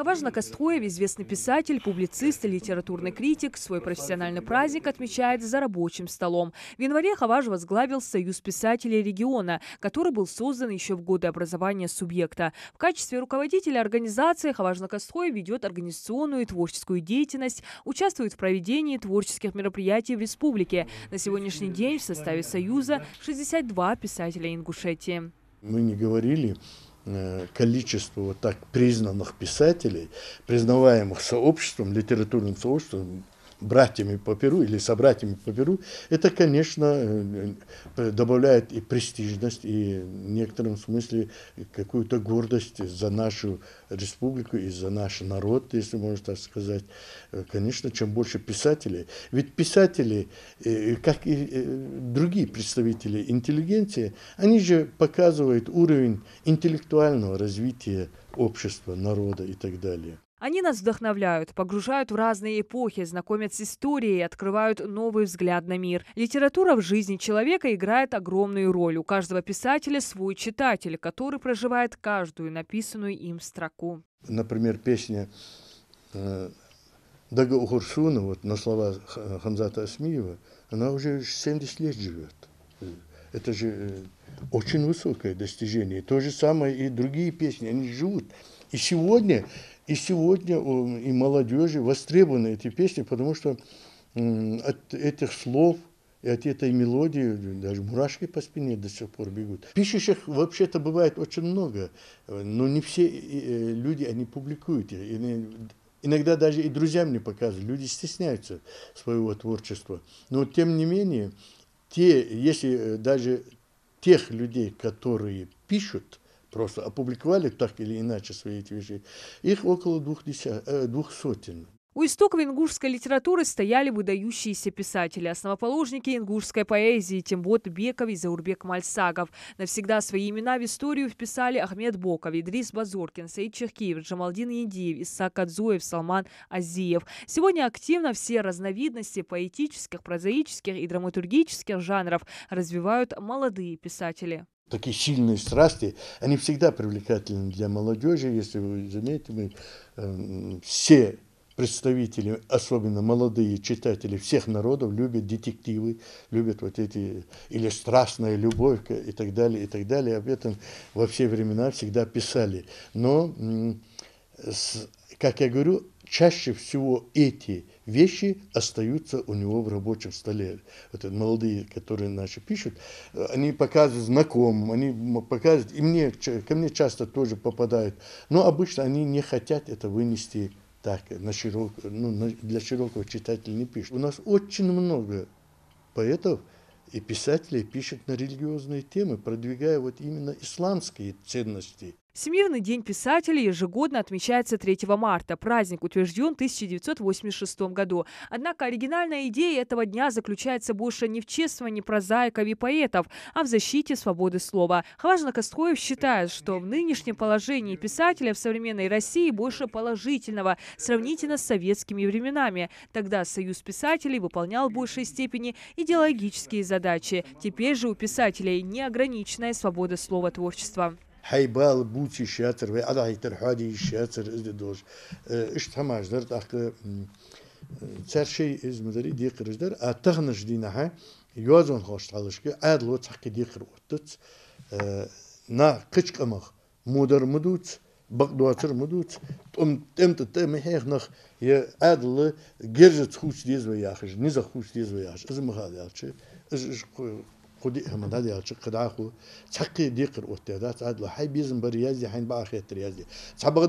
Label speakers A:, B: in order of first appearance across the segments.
A: Хаваж Накастхуев, известный писатель, публицист и литературный критик, свой профессиональный праздник отмечает за рабочим столом. В январе Хаваж возглавил Союз писателей региона, который был создан еще в годы образования субъекта. В качестве руководителя организации Хаваж Накастхуев ведет организационную и творческую деятельность, участвует в проведении творческих мероприятий в республике. На сегодняшний день в составе Союза 62 писателя Ингушетии.
B: Мы не говорили Э, количество вот так признанных писателей, признаваемых сообществом, литературным сообществом, братьями по Перу или собратьями по Перу, это, конечно, э, э, добавляет и престижность, и в некотором смысле какую-то гордость за нашу республику и за наш народ, если можно так сказать. Э, конечно, чем больше писателей. Ведь писатели, как и другие представители интеллигенции, они же показывают уровень интеллектуального развития общества, народа и так далее.
A: Они нас вдохновляют, погружают в разные эпохи, знакомят с историей, открывают новый взгляд на мир. Литература в жизни человека играет огромную роль. У каждого писателя свой читатель, который проживает каждую написанную им строку.
B: Например, песня э, Дага Ухуршуна, вот на слова э, Хамзата Асмиева, она уже 70 лет живет. Это же э, очень высокое достижение. То же самое и другие песни, они живут. И сегодня и сегодня и молодежи востребованы эти песни, потому что от этих слов и от этой мелодии даже мурашки по спине до сих пор бегут. Пишущих вообще-то бывает очень много, но не все э, люди, они публикуют. Иногда даже и друзьям не показывают, люди стесняются своего творчества. Но тем не менее, те, если э, даже тех людей, которые пишут, просто опубликовали так или иначе свои движения, их около двух, деся... Э, двух сотен.
A: У истоков ингушской литературы стояли выдающиеся писатели, основоположники ингушской поэзии Тимбот Беков и Заурбек Мальсагов. Навсегда свои имена в историю вписали Ахмед Боков, Идрис Базоркин, Саид Чехкиев, Джамалдин Индиев, Исаак Кадзуев, Салман Азиев. Сегодня активно все разновидности поэтических, прозаических и драматургических жанров развивают молодые писатели
B: такие сильные страсти, они всегда привлекательны для молодежи. Если вы заметите, мы э, все представители, особенно молодые читатели всех народов, любят детективы, любят вот эти, или страстная любовь и так далее, и так далее. Об этом во все времена всегда писали. Но, как я говорю, чаще всего эти вещи остаются у него в рабочем столе. Вот молодые, которые наши пишут, они показывают знакомым, они показывают, и мне, ко мне часто тоже попадают, но обычно они не хотят это вынести так, на широк, ну, на, для широкого читателя не пишут. У нас очень много поэтов и писателей пишут на религиозные темы, продвигая вот именно исламские ценности.
A: Всемирный день писателей ежегодно отмечается 3 марта. Праздник утвержден в 1986 году. Однако оригинальная идея этого дня заключается больше не в чествовании прозаиков и поэтов, а в защите свободы слова. Хаважна Костоев считает, что в нынешнем положении писателя в современной России больше положительного, сравнительно с советскими временами. Тогда Союз писателей выполнял в большей степени идеологические задачи. Теперь же у писателей неограниченная свобода слова творчества.
B: heibal bûçî şêtir vê edahî terhadî şêtir ez de doş. İşt hema der axı ser از izmedirî dîqiriş der e tehnij dîne he yozon hoş talışkı edlo çakî dîqir otut. E, Na kıçkımıq mudur mudut bakdoatır mudut um tem te tem hech nach je edle gerze goed dies we jagers خودي احمد هذه هالشق قد اخو تحقي ديقر اوتادات عدلو حي بيزن بريازي حين بقى خيت ريازي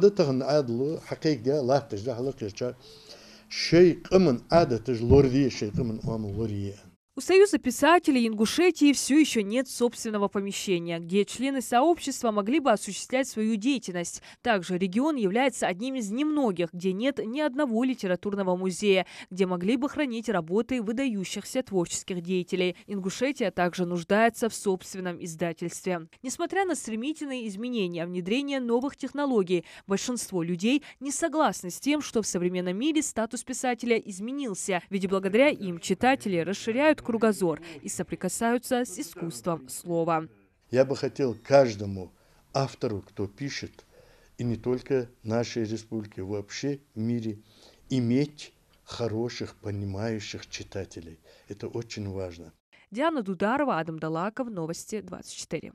B: تغن عدلو حقيق دي لا تجدح لقيتش شيء قمن عادة لوردي شيء قمن وام لوريان
A: У Союза писателей Ингушетии все еще нет собственного помещения, где члены сообщества могли бы осуществлять свою деятельность. Также регион является одним из немногих, где нет ни одного литературного музея, где могли бы хранить работы выдающихся творческих деятелей. Ингушетия также нуждается в собственном издательстве. Несмотря на стремительные изменения внедрение новых технологий, большинство людей не согласны с тем, что в современном мире статус писателя изменился, ведь благодаря им читатели расширяют кругозор и соприкасаются с искусством слова.
B: Я бы хотел каждому автору, кто пишет, и не только нашей республике, вообще в мире, иметь хороших, понимающих читателей. Это очень важно.
A: Диана Дударова, Адам Далаков, Новости 24.